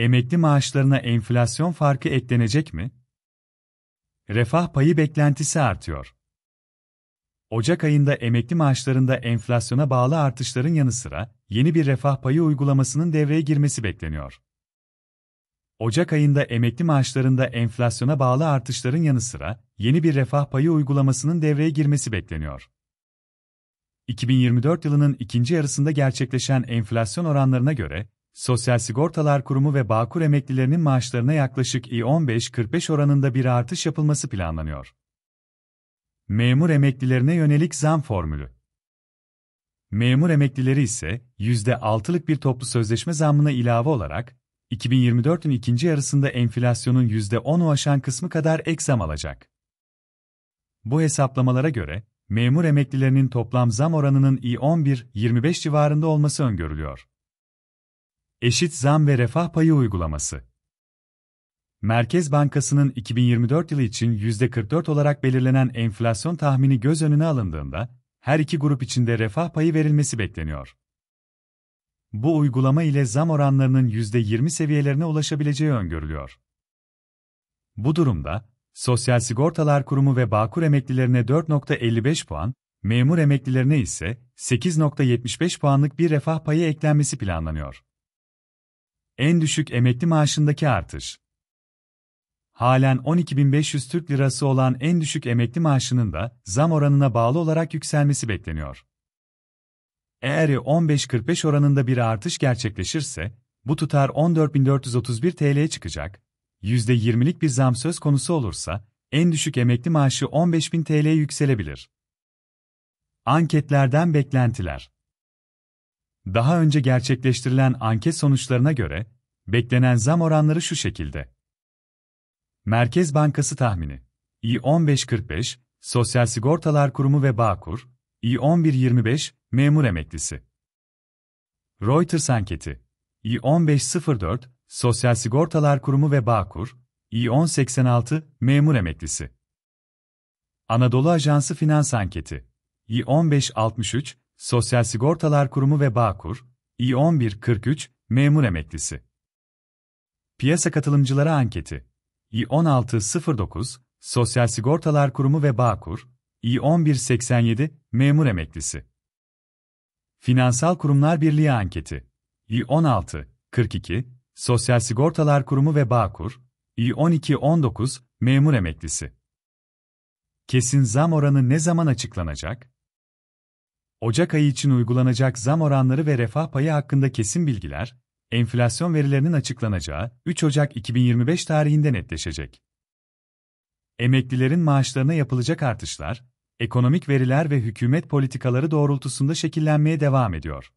Emekli maaşlarına enflasyon farkı eklenecek mi? Refah payı beklentisi artıyor. Ocak ayında emekli maaşlarında enflasyona bağlı artışların yanı sıra yeni bir refah payı uygulamasının devreye girmesi bekleniyor. Ocak ayında emekli maaşlarında enflasyona bağlı artışların yanı sıra yeni bir refah payı uygulamasının devreye girmesi bekleniyor. 2024 yılının ikinci yarısında gerçekleşen enflasyon oranlarına göre Sosyal Sigortalar Kurumu ve Bağkur emeklilerinin maaşlarına yaklaşık i15-45 oranında bir artış yapılması planlanıyor. Memur emeklilerine yönelik zam formülü. Memur emeklileri ise %6'lık bir toplu sözleşme zamına ilave olarak 2024'ün ikinci yarısında enflasyonun %10'u aşan kısmı kadar ek zam alacak. Bu hesaplamalara göre memur emeklilerinin toplam zam oranının i11-25 civarında olması öngörülüyor. Eşit Zam ve Refah Payı Uygulaması Merkez Bankası'nın 2024 yılı için %44 olarak belirlenen enflasyon tahmini göz önüne alındığında, her iki grup içinde refah payı verilmesi bekleniyor. Bu uygulama ile zam oranlarının %20 seviyelerine ulaşabileceği öngörülüyor. Bu durumda, Sosyal Sigortalar Kurumu ve Bağkur emeklilerine 4.55 puan, memur emeklilerine ise 8.75 puanlık bir refah payı eklenmesi planlanıyor. En düşük emekli maaşındaki artış. Halen 12.500 Türk lirası olan en düşük emekli maaşının da zam oranına bağlı olarak yükselmesi bekleniyor. Eğer 15.45 oranında bir artış gerçekleşirse, bu tutar 14.431 TL'ye çıkacak. %20'lik bir zam söz konusu olursa, en düşük emekli maaşı 15.000 TL'ye yükselebilir. Anketlerden beklentiler daha önce gerçekleştirilen anket sonuçlarına göre, beklenen zam oranları şu şekilde. Merkez Bankası tahmini, İ-1545, Sosyal Sigortalar Kurumu ve Bağkur, İ-1125, Memur Emeklisi. Reuters anketi, İ-1504, Sosyal Sigortalar Kurumu ve Bağkur, İ-1086, Memur Emeklisi. Anadolu Ajansı Finans Anketi, İ-1563, Sosyal Sigortalar Kurumu ve Bağkur, İ1143, Memur Emeklisi. Piyasa Katılımcıları Anketi, İ1609, Sosyal Sigortalar Kurumu ve Bağkur, İ1187, Memur Emeklisi. Finansal Kurumlar Birliği Anketi, İ1642, Sosyal Sigortalar Kurumu ve Bağkur, İ1219, Memur Emeklisi. Kesin zam oranı ne zaman açıklanacak? Ocak ayı için uygulanacak zam oranları ve refah payı hakkında kesin bilgiler, enflasyon verilerinin açıklanacağı 3 Ocak 2025 tarihinde netleşecek. Emeklilerin maaşlarına yapılacak artışlar, ekonomik veriler ve hükümet politikaları doğrultusunda şekillenmeye devam ediyor.